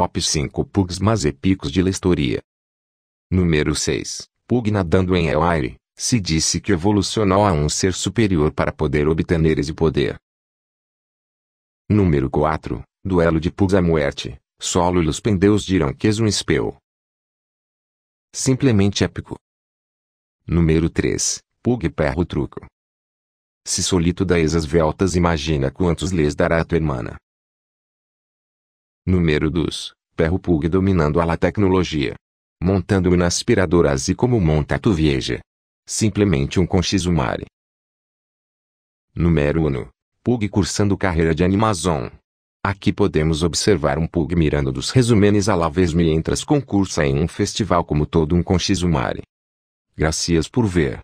Top 5 pugs mais épicos de lestoria. Número 6. Pug nadando em El Aire. Se disse que evolucionou a um ser superior para poder obter esse poder. Número 4. Duelo de pugs à muerte. Solo os pendeus dirão que és um espelho. Simplesmente épico. Número 3. Pug perro truco. Se solito da as veltas imagina quantos lhes dará a tua irmã. Número dos. Perro Pug dominando a la tecnologia. Montando-me na aspiradora assim como monta tu vieja. Simplesmente um conchizumare. Número 1. Pug cursando carreira de animação. Aqui podemos observar um pug mirando dos resumenes a la vez me entras concursa em um festival como todo um conchizumare. Gracias por ver.